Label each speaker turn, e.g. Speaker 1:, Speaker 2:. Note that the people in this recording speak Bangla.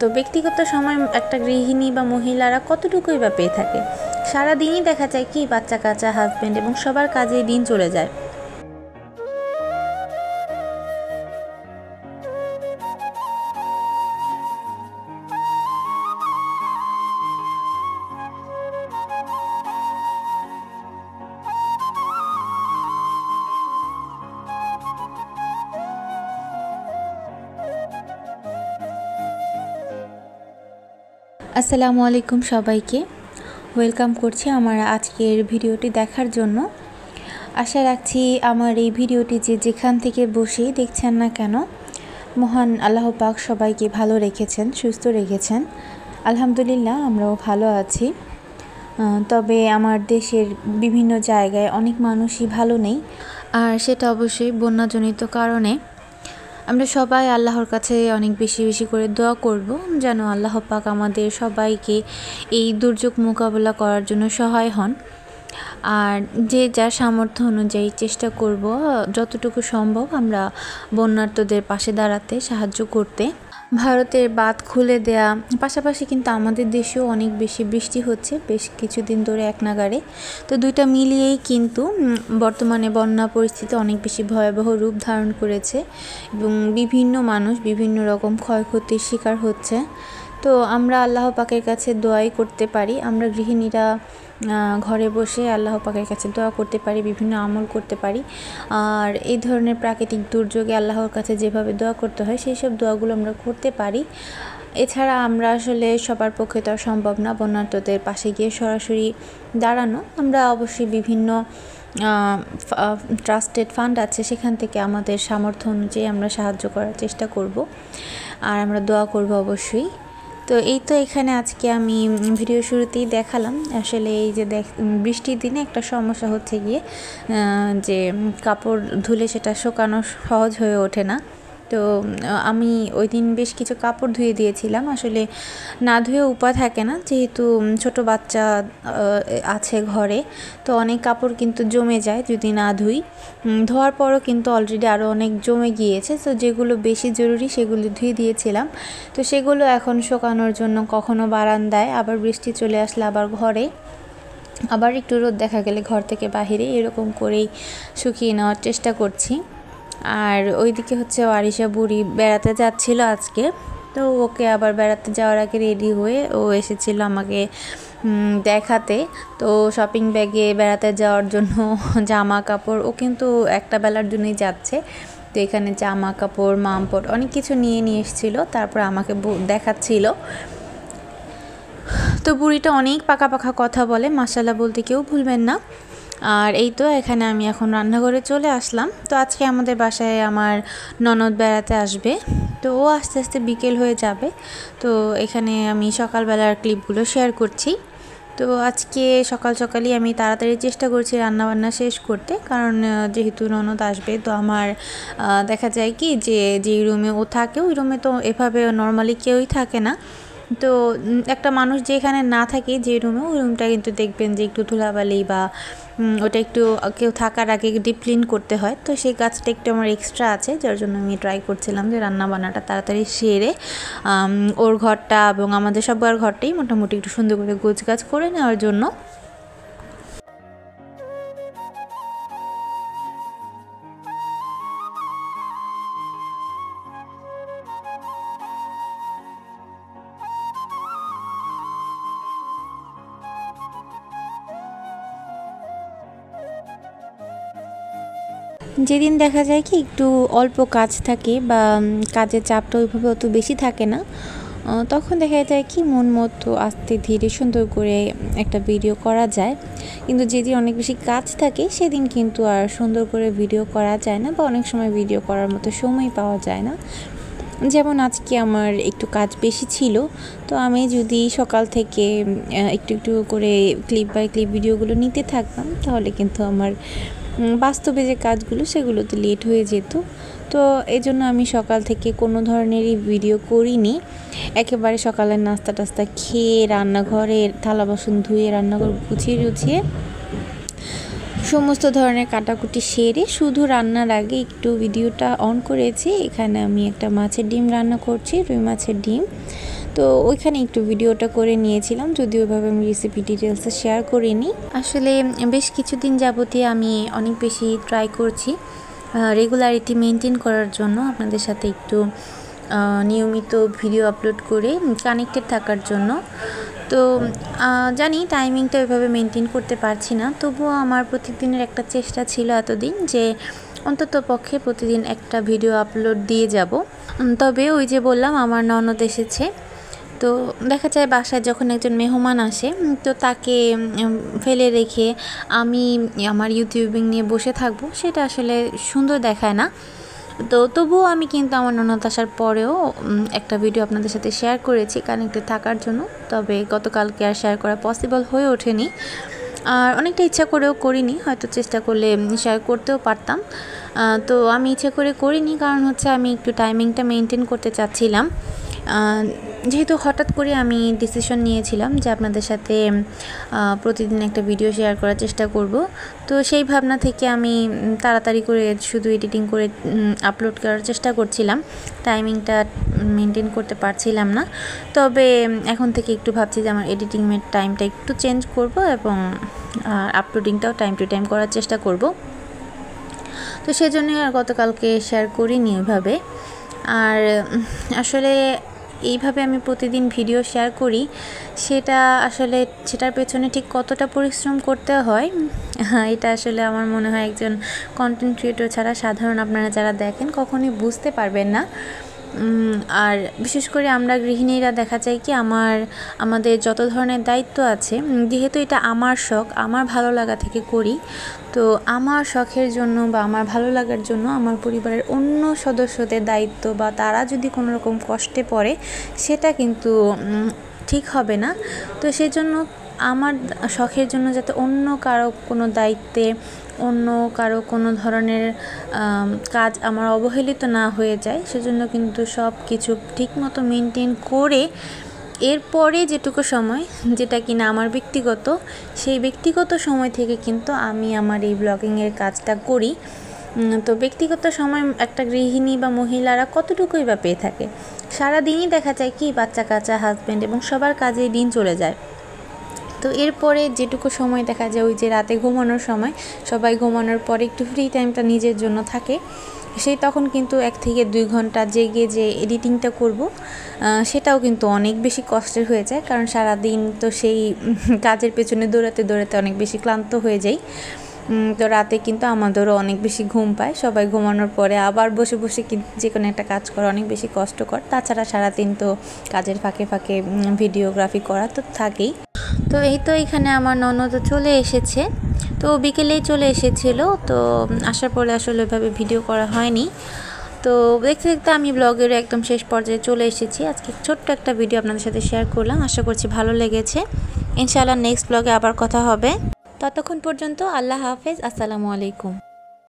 Speaker 1: তো ব্যক্তিগত সময় একটা গৃহিণী বা মহিলারা কতটুকুই বা পেয়ে থাকে সারাদিনই দেখা যায় কি বাচ্চা কাচ্চা হাজব্যান্ড এবং সবার কাজেই দিন চলে যায় আসসালামু আলাইকুম সবাইকে ওয়েলকাম করছি আমার আজকের ভিডিওটি দেখার জন্য আশা রাখছি আমার এই ভিডিওটি যে যেখান থেকে বসেই দেখছেন না কেন মহান আল্লাহ পাক সবাইকে ভালো রেখেছেন সুস্থ রেখেছেন আলহামদুলিল্লাহ আমরাও ভালো আছি তবে আমার দেশের বিভিন্ন জায়গায় অনেক মানুষই ভালো নেই আর সেটা অবশ্যই বন্যাজনিত কারণে আমরা সবাই আল্লাহর কাছে অনেক বেশি বেশি করে দোয়া করব যেন আল্লাহ পাক আমাদের সবাইকে এই দুর্যোগ মোকাবেলা করার জন্য সহায় হন আর যে যা সামর্থ্য অনুযায়ী চেষ্টা করব যতটুকু সম্ভব আমরা বন্যার্থদের পাশে দাঁড়াতে সাহায্য করতে ভারতের বাঁধ খুলে দেয়া পাশাপাশি কিন্তু আমাদের দেশেও অনেক বেশি বৃষ্টি হচ্ছে বেশ কিছুদিন ধরে এক নাগারে তো দুইটা মিলিয়েই কিন্তু বর্তমানে বন্যা পরিস্থিতি অনেক বেশি ভয়াবহ রূপ ধারণ করেছে এবং বিভিন্ন মানুষ বিভিন্ন রকম ক্ষয়ক্ষতির শিকার হচ্ছে তো আমরা আল্লাহ পাকের কাছে দোয়াই করতে পারি আমরা গৃহিণীরা ঘরে বসে আল্লাহ পাকের কাছে দোয়া করতে পারি বিভিন্ন আমল করতে পারি আর এই ধরনের প্রাকৃতিক দুর্যোগে আল্লাহর কাছে যেভাবে দোয়া করতে হয় সেই সব দোয়াগুলো আমরা করতে পারি এছাড়া আমরা আসলে সবার পক্ষে তো সম্ভব না বন্যার্থদের পাশে গিয়ে সরাসরি দাঁড়ানো আমরা অবশ্যই বিভিন্ন ট্রাস্টেড ফান্ড আছে সেখান থেকে আমাদের সামর্থ্য অনুযায়ী আমরা সাহায্য করার চেষ্টা করব আর আমরা দোয়া করব অবশ্যই তো এই তো এখানে আজকে আমি ভিডিও শুরুতেই দেখালাম আসলে এই যে দেখ বৃষ্টির দিনে একটা সমস্যা হচ্ছে গিয়ে যে কাপড় ধুলে সেটা শোকানো সহজ হয়ে ওঠে না তো আমি ওই দিন বেশ কিছু কাপড় ধুয়ে দিয়েছিলাম আসলে না ধুয়ে উপায় থাকে না যেহেতু ছোট বাচ্চা আছে ঘরে তো অনেক কাপড় কিন্তু জমে যায় যদি না ধুই ধোয়ার পরও কিন্তু অলরেডি আরও অনেক জমে গিয়েছে তো যেগুলো বেশি জরুরি সেগুলো ধুয়ে দিয়েছিলাম তো সেগুলো এখন শোকানোর জন্য কখনো বারান্দায় আবার বৃষ্টি চলে আসলে আবার ঘরে আবার একটু রোদ দেখা গেলে ঘর থেকে বাহিরে এরকম করেই শুকিয়ে নেওয়ার চেষ্টা করছি আর ওইদিকে হচ্ছে ওয়ারিশা বুড়ি বেড়াতে যাচ্ছিল আজকে তো ওকে আবার বেড়াতে যাওয়ার আগে রেডি হয়ে ও এসেছিল আমাকে দেখাতে তো শপিং ব্যাগে বেড়াতে যাওয়ার জন্য জামা কাপড় ও কিন্তু একটা বেলার জন্যই যাচ্ছে তো এখানে জামা কাপড় মামপট অনেক কিছু নিয়ে নিয়ে এসেছিলো তারপর আমাকে দেখাচ্ছিল তো বুড়িটা অনেক পাকা পাকা কথা বলে মাসাল্লাহ বলতে কেউ ভুলবেন না আর এই তো এখানে আমি এখন রান্নাঘরে চলে আসলাম তো আজকে আমাদের বাসায় আমার ননদ বেড়াতে আসবে তো ও আস্তে আস্তে বিকেল হয়ে যাবে তো এখানে আমি সকালবেলার ক্লিপগুলো শেয়ার করছি তো আজকে সকাল সকালই আমি তাড়াতাড়ি চেষ্টা করছি রান্নাবান্না শেষ করতে কারণ যেহেতু ননদ আসবে তো আমার দেখা যায় কি যে যেই রুমে ও থাকে ওই রুমে তো এভাবে নর্মালি কেউই থাকে না তো একটা মানুষ যেখানে না থাকে যে রুমে ওই রুমটা কিন্তু দেখবেন যে একটু ধুলাবালি বা ওটা একটু কেউ থাকার আগে ডিপ ক্লিন করতে হয় তো সেই কাজটা একটু আমার এক্সট্রা আছে যার জন্য আমি ট্রাই করছিলাম যে রান্না বান্নাটা তাড়াতাড়ি সেরে ওর ঘরটা এবং আমাদের সবার ঘরটাই মোটামুটি একটু সুন্দর করে গোছ গাছ করে নেওয়ার জন্য যেদিন দেখা যায় কি একটু অল্প কাজ থাকে বা কাজের চাপটা ওইভাবে অত বেশি থাকে না তখন দেখা যায় কি মন মতো আস্তে ধীরে সুন্দর করে একটা ভিডিও করা যায় কিন্তু যেদিন অনেক বেশি কাজ থাকে সেদিন কিন্তু আর সুন্দর করে ভিডিও করা যায় না বা অনেক সময় ভিডিও করার মতো সময় পাওয়া যায় না যেমন আজকে আমার একটু কাজ বেশি ছিল তো আমি যদি সকাল থেকে একটু একটু করে ক্লিপ বাই ক্লিপ ভিডিওগুলো নিতে থাকতাম তাহলে কিন্তু আমার বাস্তবে যে কাজগুলো সেগুলোতে লেট হয়ে যেত তো এই জন্য আমি সকাল থেকে কোনো ধরনেরই ভিডিও করিনি একেবারে সকালের নাস্তা টাস্তা খেয়ে রান্নাঘরে থালা বাসন ধুয়ে রান্নাঘর গুছিয়ে গুছিয়ে সমস্ত ধরনের কাটাকুটি সেরে শুধু রান্নার আগে একটু ভিডিওটা অন করেছি এখানে আমি একটা মাছের ডিম রান্না করছি রুই মাছের ডিম তো ওইখানে একটু ভিডিওটা করে নিয়েছিলাম যদিও ওইভাবে আমি রেসিপি ডিটেলসে শেয়ার করিনি আসলে বেশ কিছুদিন যাবতীয় আমি অনেক বেশি ট্রাই করছি রেগুলারিটি মেনটেন করার জন্য আপনাদের সাথে একটু নিয়মিত ভিডিও আপলোড করে কানেক্টেড থাকার জন্য তো জানি টাইমিংটা ওইভাবে মেনটেন করতে পারছি না তবুও আমার প্রতিদিনের একটা চেষ্টা ছিল এতদিন যে অন্তত পক্ষে প্রতিদিন একটা ভিডিও আপলোড দিয়ে যাব তবে ওই যে বললাম আমার ননদ এসেছে তো দেখা যায় বাসায় যখন একজন মেহমান আসে তো তাকে ফেলে রেখে আমি আমার ইউটিউবিং নিয়ে বসে থাকবো সেটা আসলে সুন্দর দেখায় না তো তবুও আমি কিন্তু আমার ননদ আসার পরেও একটা ভিডিও আপনাদের সাথে শেয়ার করেছি কানেক্টে থাকার জন্য তবে গতকালকে আর শেয়ার করা পসিবল হয়ে ওঠেনি আর অনেকটা ইচ্ছা করেও করিনি হয়তো চেষ্টা করলে শেয়ার করতেও পারতাম তো আমি ইচ্ছা করে করিনি কারণ হচ্ছে আমি একটু টাইমিংটা মেনটেন করতে চাচ্ছিলাম যেহেতু হঠাৎ করে আমি ডিসিশন নিয়েছিলাম যে আপনাদের সাথে প্রতিদিন একটা ভিডিও শেয়ার করার চেষ্টা করব তো সেই ভাবনা থেকে আমি তাড়াতাড়ি করে শুধু এডিটিং করে আপলোড করার চেষ্টা করছিলাম টাইমিংটা মেনটেন করতে পারছিলাম না তবে এখন থেকে একটু ভাবছি যে আমার এডিটিং টাইমটা একটু চেঞ্জ করব এবং আপলোডিংটাও টাইম টু টাইম করার চেষ্টা করব তো সেজন্যই আর গতকালকে শেয়ার করিনি ওইভাবে আর আসলে এইভাবে আমি প্রতিদিন ভিডিও শেয়ার করি সেটা আসলে সেটার পেছনে ঠিক কতটা পরিশ্রম করতে হয় হ্যাঁ, এটা আসলে আমার মনে হয় একজন কন্টেন্ট ক্রিয়েটর ছাড়া সাধারণ আপনারা যারা দেখেন কখনোই বুঝতে পারবেন না আর বিশেষ করে আমরা গৃহিণীরা দেখা যায় কি আমার আমাদের যত ধরনের দায়িত্ব আছে যেহেতু এটা আমার শখ আমার ভালো লাগা থেকে করি তো আমার শখের জন্য বা আমার ভালো লাগার জন্য আমার পরিবারের অন্য সদস্যদের দায়িত্ব বা তারা যদি কোনো রকম কষ্টে পড়ে সেটা কিন্তু ঠিক হবে না তো সেজন্য আমার শখের জন্য যাতে অন্য কারো কোনো দায়িত্বে অন্য কারো কোনো ধরনের কাজ আমার অবহেলিত না হয়ে যায় সেজন্য কিন্তু সব কিছু ঠিকমতো মেনটেন করে এরপরে যেটুকু সময় যেটা কিনা আমার ব্যক্তিগত সেই ব্যক্তিগত সময় থেকে কিন্তু আমি আমার এই ব্লগিংয়ের কাজটা করি তো ব্যক্তিগত সময় একটা গৃহিণী বা মহিলারা কতটুকুই বা পেয়ে থাকে সারাদিনই দেখা যায় কি বাচ্চা কাচ্চা হাজব্যান্ড এবং সবার কাজে দিন চলে যায় তো এরপরে যেটুকু সময় দেখা যায় ওই যে রাতে ঘুমানোর সময় সবাই ঘুমানোর পরে একটু ফ্রি টাইমটা নিজের জন্য থাকে সেই তখন কিন্তু এক থেকে দুই ঘন্টা জেগে যে এডিটিংটা করব সেটাও কিন্তু অনেক বেশি কষ্টের হয়ে যায় কারণ সারাদিন তো সেই কাজের পেছনে দৌড়াতে দৌড়াতে অনেক বেশি ক্লান্ত হয়ে যাই তো রাতে কিন্তু আমাদেরও অনেক বেশি ঘুম পায় সবাই ঘুমানোর পরে আবার বসে বসে কিন্তু যে কোনো একটা কাজ করা অনেক বেশি কষ্টকর তাছাড়া সারাদিন তো কাজের ফাঁকে ফাঁকে ভিডিওগ্রাফি করা তো থাকেই তো এই তো এখানে আমার ননদ চলে এসেছে তো বিকেলেই চলে এসেছিল তো আসার পরে আসলে ওইভাবে ভিডিও করা হয়নি তো দেখতে দেখতে আমি ব্লগের একদম শেষ পর্যায়ে চলে এসেছি আজকে ছোট্ট একটা ভিডিও আপনাদের সাথে শেয়ার করলাম আশা করছি ভালো লেগেছে ইনশাআল্লাহ নেক্সট ব্লগে আবার কথা হবে ততক্ষণ পর্যন্ত আল্লাহ হাফেজ আসসালামু আলাইকুম